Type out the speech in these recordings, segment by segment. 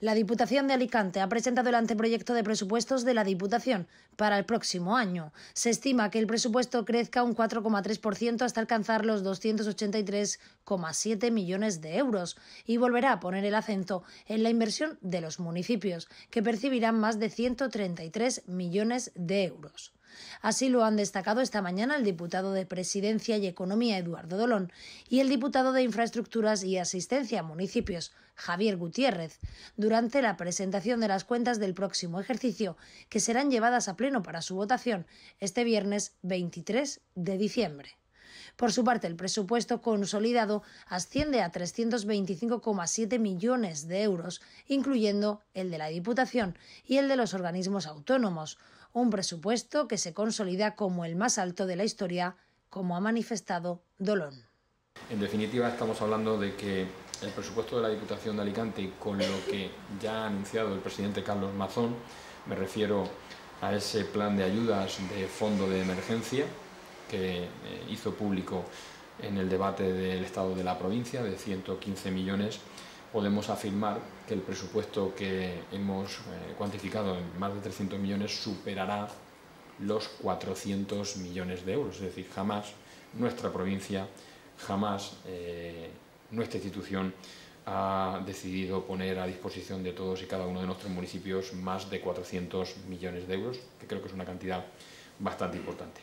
La Diputación de Alicante ha presentado el anteproyecto de presupuestos de la Diputación para el próximo año. Se estima que el presupuesto crezca un 4,3% hasta alcanzar los 283,7 millones de euros y volverá a poner el acento en la inversión de los municipios, que percibirán más de 133 millones de euros. Así lo han destacado esta mañana el diputado de Presidencia y Economía Eduardo Dolón y el diputado de Infraestructuras y Asistencia a Municipios Javier Gutiérrez durante la presentación de las cuentas del próximo ejercicio que serán llevadas a pleno para su votación este viernes 23 de diciembre. Por su parte, el presupuesto consolidado asciende a 325,7 millones de euros, incluyendo el de la Diputación y el de los organismos autónomos, un presupuesto que se consolida como el más alto de la historia, como ha manifestado Dolón. En definitiva, estamos hablando de que el presupuesto de la Diputación de Alicante, con lo que ya ha anunciado el presidente Carlos Mazón, me refiero a ese plan de ayudas de fondo de emergencia que eh, hizo público en el debate del estado de la provincia de 115 millones, podemos afirmar que el presupuesto que hemos eh, cuantificado en más de 300 millones superará los 400 millones de euros. Es decir, jamás nuestra provincia, jamás eh, nuestra institución ha decidido poner a disposición de todos y cada uno de nuestros municipios más de 400 millones de euros, que creo que es una cantidad bastante importante.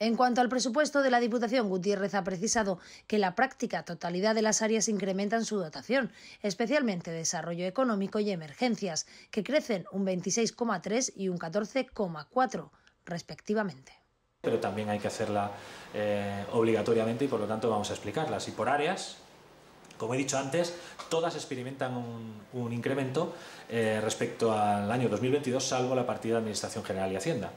En cuanto al presupuesto de la Diputación, Gutiérrez ha precisado que la práctica totalidad de las áreas incrementan su dotación, especialmente desarrollo económico y emergencias, que crecen un 26,3 y un 14,4 respectivamente pero también hay que hacerla eh, obligatoriamente y por lo tanto vamos a explicarlas. Y por áreas, como he dicho antes, todas experimentan un, incremento eh, respecto al año 2022, salvo la partida de Administración General y Hacienda.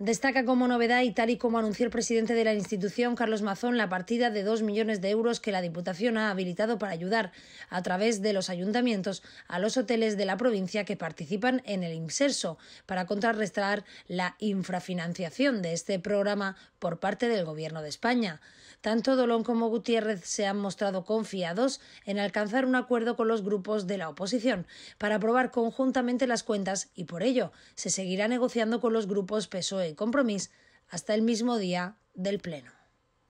Destaca como novedad y tal y como anunció el presidente de la institución, Carlos Mazón, la partida de 2 millones de euros que la Diputación ha habilitado para ayudar a través de los ayuntamientos a los hoteles de la provincia que participan en el inserso para contrarrestar la infrafinanciación de este programa por parte del Gobierno de España. Tanto Dolón como Gutiérrez se han mostrado confiados en alcanzar un acuerdo con los grupos de la oposición para aprobar conjuntamente las cuentas y por ello se seguirá negociando con los grupos PSOE compromiso hasta el mismo día del Pleno.